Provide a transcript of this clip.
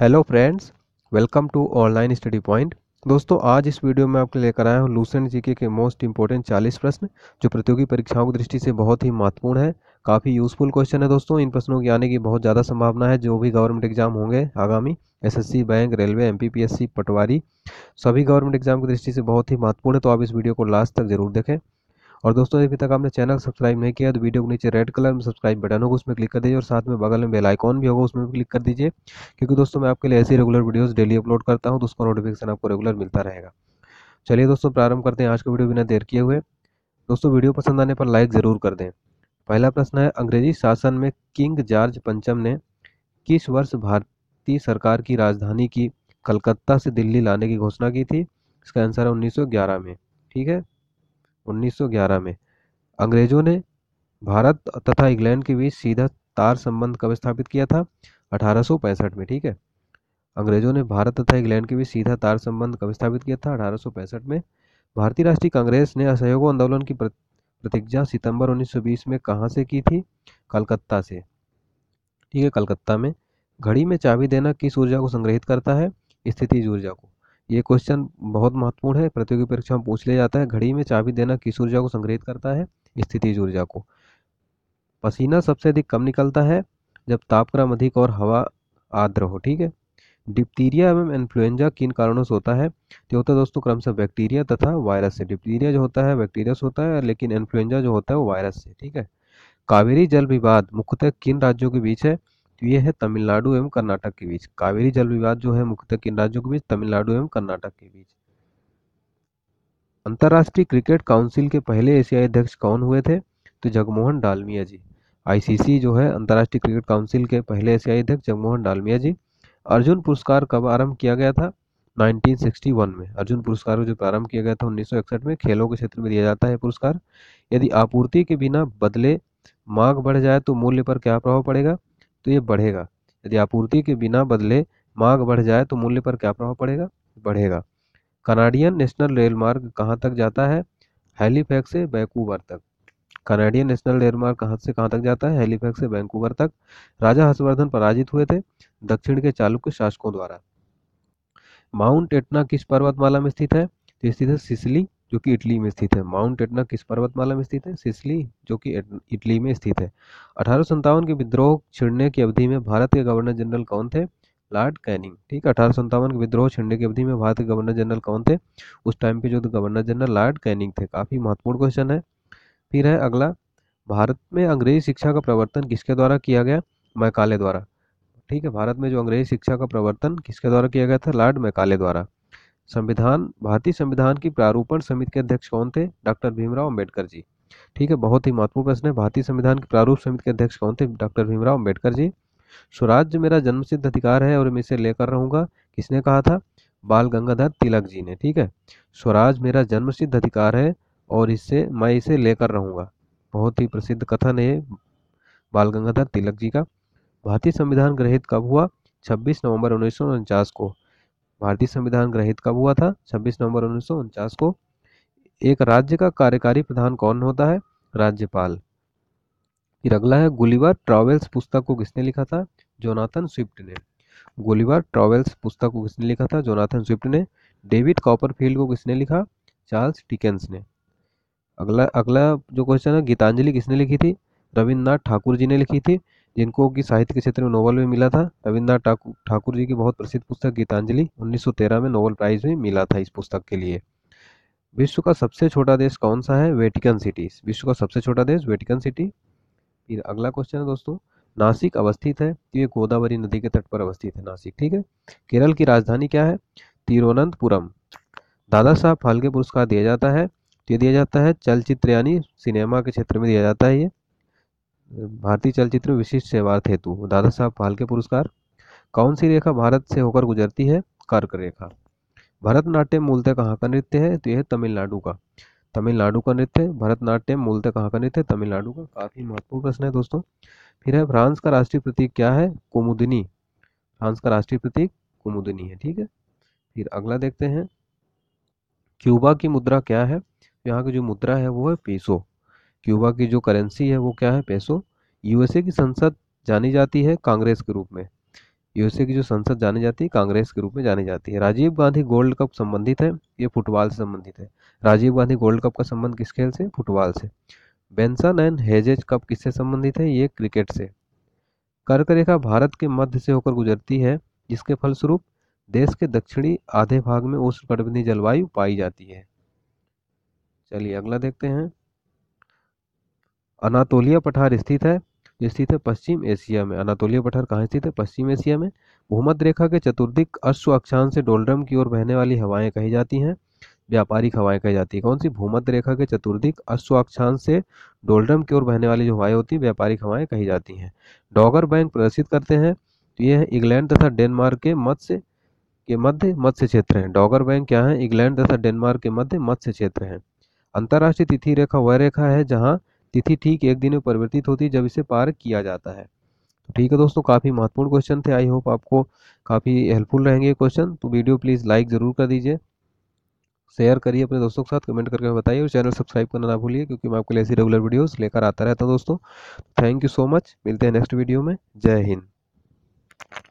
hello friends welcome to online study point दोस्तों आज इस वीडियो में आपके लेकर आया हूँ लूसेंट जीके के मोस्ट इंपॉर्टेंट 40 प्रश्न जो प्रतियोगी परीक्षाओं की दृष्टि से बहुत ही महत्वपूर्ण है काफ़ी यूजफुल क्वेश्चन है दोस्तों इन प्रश्नों के आने की बहुत ज़्यादा संभावना है जो भी गवर्नमेंट एग्जाम होंगे आगामी एस बैंक रेलवे एम पटवारी सभी गवर्नमेंट एग्जाम की दृष्टि से बहुत ही महत्वपूर्ण है तो आप इस वीडियो को लास्ट तक जरूर देखें और दोस्तों अभी तक आपने चैनल सब्सक्राइब नहीं किया तो वीडियो को नीचे रेड कलर में सब्सक्राइब बटन होगा उसमें क्लिक कर दीजिए और साथ में बगल में बेल आइकॉन भी होगा उसमें भी क्लिक कर दीजिए क्योंकि दोस्तों मैं आपके लिए ऐसी रेगुलर वीडियोज़ डेली अपलोड करता हूँ तो उसका नोटिफिकेशन आपको रेगुलर मिलता रहेगा चलिए दोस्तों प्रारंभ करते हैं आज का वीडियो बिना देर किए हुए दोस्तों वीडियो पसंद आने पर लाइक ज़रूर कर दें पहला प्रश्न है अंग्रेजी शासन में किंग जॉर्ज पंचम ने किस वर्ष भारतीय सरकार की राजधानी की कलकत्ता से दिल्ली लाने की घोषणा की थी इसका आंसर है 1911 में ठीक है 1911 में अंग्रेजों ने भारत तथा इंग्लैंड के बीच सीधा तार संबंध कब स्थापित किया था अठारह में ठीक है अंग्रेजों ने भारत तथा इंग्लैंड के बीच सीधा तार संबंध कब स्थापित किया था अठारह में भारतीय राष्ट्रीय कांग्रेस ने असहयोग आंदोलन की प्रतिज्ञा सितंबर 1920 में कहाँ से की थी कलकत्ता से ठीक है कलकत्ता में घड़ी में चाबी देना किस ऊर्जा को संग्रहित करता है स्थिति ऊर्जा को ये क्वेश्चन बहुत महत्वपूर्ण है प्रतियोगी परीक्षा में पूछ लिया जाता है घड़ी में चाबी देना किस ऊर्जा को संग्रहित करता है स्थिति ऊर्जा को पसीना सबसे अधिक कम निकलता है जब तापक्रम अधिक और हवा आर्द्र हो ठीक है डिप्टीरिया एवं इन्फ्लुएंजा किन कारणों से होता है तो होता है दोस्तों क्रमशः बैक्टीरिया तथा वायरस से डिप्टीरिया जो होता है बैक्टीरिया से होता है लेकिन इन्फ्लुएंजा जो होता है वो वायरस से ठीक है कावेरी जल विवाद मुख्यतः किन राज्यों के बीच है ये है तमिलनाडु एवं कर्नाटक के बीच कावेरी जल विवाद जो है मुख्यतः किन राज्यों के बीच तमिलनाडु एवं कर्नाटक के बीच अंतर्राष्ट्रीय क्रिकेट काउंसिल के पहले एशियाई अध्यक्ष कौन हुए थे तो जगमोहन डालमिया जी आईसीसी जो है अंतर्राष्ट्रीय क्रिकेट काउंसिल के पहले एशियाई अध्यक्ष जगमोहन डालमिया जी अर्जुन पुरस्कार कब आरंभ किया गया था 1961 में अर्जुन पुरस्कार जो प्रारंभ किया गया था उन्नीस में खेलों के क्षेत्र में दिया जाता है पुरस्कार यदि आपूर्ति के बिना बदले मांग बढ़ जाए तो मूल्य पर क्या प्रभाव पड़ेगा तो ये बढ़ेगा यदि आपूर्ति के बिना बदले मांग बढ़ जाए तो मूल्य पर क्या प्रभाव पड़ेगा बढ़ेगा कनाडियन नेशनल रेल मार्ग कहाँ तक जाता है हेलीफैक्स से बैंकूवर तक कनाडियन नेशनल रेल मार्ग कहाँ से कहाँ तक जाता है हेलीफैक्स से बैंकूवर तक राजा हर्षवर्धन पराजित हुए थे दक्षिण के चालुक्य शासकों द्वारा माउंट एटना किस पर्वतमाला में स्थित है तो स्थित है सिसली जो कि इटली में स्थित है माउंट एटना किस पर्वतमाला में स्थित है सिसली जो कि इटली में स्थित है अठारह के विद्रोह छिड़ने की अवधि में भारत के गवर्नर जनरल कौन थे लॉर्ड कैनिंग ठीक है अठारह के विद्रोह छिड़ने की अवधि में भारत के गवर्नर जनरल कौन थे उस टाइम पे जो गवर्नर जनरल लॉर्ड कैनिंग थे काफ़ी महत्वपूर्ण क्वेश्चन है फिर है अगला भारत में अंग्रेजी शिक्षा का प्रवर्तन किसके द्वारा किया गया मैकाले द्वारा ठीक है भारत में जो अंग्रेजी शिक्षा का प्रवर्तन किसके द्वारा किया गया था लॉर्ड मैकाले द्वारा संविधान भारतीय संविधान की प्रारूपण समिति के अध्यक्ष कौन थे डॉक्टर भीमराव अम्बेडकर जी ठीक है बहुत ही महत्वपूर्ण प्रश्न है भारतीय संविधान की प्रारूप समिति के अध्यक्ष कौन थे डॉक्टर भीमराव अम्बेडकर जी स्वराज्य मेरा जन्मसिद्ध अधिकार है और मैं इसे लेकर रहूंगा किसने कहा था बाल गंगाधर तिलक जी ने ठीक है स्वराज मेरा जन्मसिद्ध अधिकार है और इससे मैं इसे लेकर रहूंगा बहुत ही प्रसिद्ध कथन है बाल गंगाधर तिलक जी का भारतीय संविधान ग्रहित कब हुआ 26 नवंबर उन्नीस को भारतीय संविधान ग्रहित कब हुआ था 26 नवंबर उन्नीस को एक राज्य का कार्यकारी प्रधान कौन होता है राज्यपाल फिर अगला है गुलीवर ट्रॉवेल्स पुस्तक को किसने लिखा था जोनाथन स्विफ्ट ने गोलीबार ट्रॉवेल्स पुस्तक को किसने लिखा था जोनाथन स्विफ्ट ने डेविड कॉपरफील्ड को किसने लिखा चार्ल्स टिकेंस ने अगला अगला जो क्वेश्चन है गीतांजलि किसने लिखी थी रविन्द्रनाथ ठाकुर जी ने लिखी थी जिनको कि साहित्य के क्षेत्र में नोबल भी मिला था रविन्द्रनाथ ठाकुर ठाकुर जी की बहुत प्रसिद्ध पुस्तक गीतांजलि 1913 में नोबल प्राइज भी मिला था इस पुस्तक के लिए विश्व का सबसे छोटा देश कौन सा है वेटिकन सिटी विश्व का सबसे छोटा देश वेटिकन सिटी फिर अगला क्वेश्चन है दोस्तों नासिक अवस्थित है तो ये गोदावरी नदी के तट पर अवस्थित है नासिक ठीक है केरल की राजधानी क्या है तिरुवनंतपुरम दादा साहब फाल्के पुरस्कार दिया जाता है तो ये दिया जाता है चलचित्र यानी सिनेमा के क्षेत्र में दिया जाता है ये भारतीय चलचित्र विशिष्ट सेवार्थ हेतु दादा साहब फाल्के पुरस्कार कौन सी रेखा भारत से होकर गुजरती है कर्क रेखा भरतनाट्यम मूलतः कहाँ का नृत्य है तो यह तमिलनाडु का तमिलनाडु का नृत्य भरतनाट्यम मूलतः कहाँ का नृत्य है तमिलनाडु का काफ़ी महत्वपूर्ण प्रश्न है दोस्तों फिर है फ्रांस का राष्ट्रीय प्रतीक क्या है कुमुदिनी फ्रांस का राष्ट्रीय प्रतीक कुमुदिनी है ठीक है फिर अगला देखते हैं क्यूबा की मुद्रा क्या है यहाँ की जो मुद्रा है वो है पीसो क्यूबा की जो करेंसी है वो क्या है पैसो यूएसए की संसद जानी जाती है कांग्रेस के रूप में यूएसए की जो संसद जानी जाती है कांग्रेस के रूप में जानी जाती है राजीव गांधी गोल्ड कप संबंधित है ये फुटबॉल से संबंधित है राजीव गांधी गोल्ड कप का संबंध किस खेल से फुटबॉल से बेंसन एंड हेजेज कप किससे संबंधित है ये क्रिकेट से कर्क रेखा भारत के मध्य से होकर गुजरती है जिसके फलस्वरूप देश के दक्षिणी आधे भाग में उष्णकटिबंधीय जलवायु पाई जाती है चलिए अगला देखते हैं अनातोलिया पठार स्थित है स्थित है पश्चिम एशिया में अनातोलिया पठार कहाँ स्थित है पश्चिम एशिया में भूमध्य रेखा के चतुर्दिक अश्व अक्षांश से डोलड्रम की ओर बहने वाली हवाएं कही जाती हैं व्यापारिक हवाएं कही जाती है कौन सी भूमध्य रेखा के चतुर्दिक अश्व अक्षांश से डोलड्रम की ओर बहने वाली जो हवाएं होती हैं व्यापारिक हवाएं कही जाती हैं डॉगर बैंक प्रदर्शित करते हैं तो ये है इंग्लैंड तथा डेनमार्क के मत्स्य के मध्य मत्स्य क्षेत्र हैं डॉगर बैंक क्या है इंग्लैंड तथा डेनमार्क के मध्य मत्स्य क्षेत्र हैं अंतर्राष्ट्रीय तिथि रेखा वह रेखा है जहाँ तिथि ठीक एक दिन में परिवर्तित होती है जब इसे पार किया जाता है तो ठीक है दोस्तों काफ़ी महत्वपूर्ण क्वेश्चन थे आई होप आपको काफ़ी हेल्पफुल रहेंगे क्वेश्चन तो वीडियो प्लीज़ लाइक ज़रूर कर दीजिए शेयर करिए अपने दोस्तों के साथ कमेंट करके बताइए और चैनल सब्सक्राइब करना ना भूलिए क्योंकि मैं आपके लिए ऐसी रेगुलर वीडियोस लेकर आता रहता हूँ दोस्तों थैंक यू सो मच मिलते हैं नेक्स्ट वीडियो में जय हिंद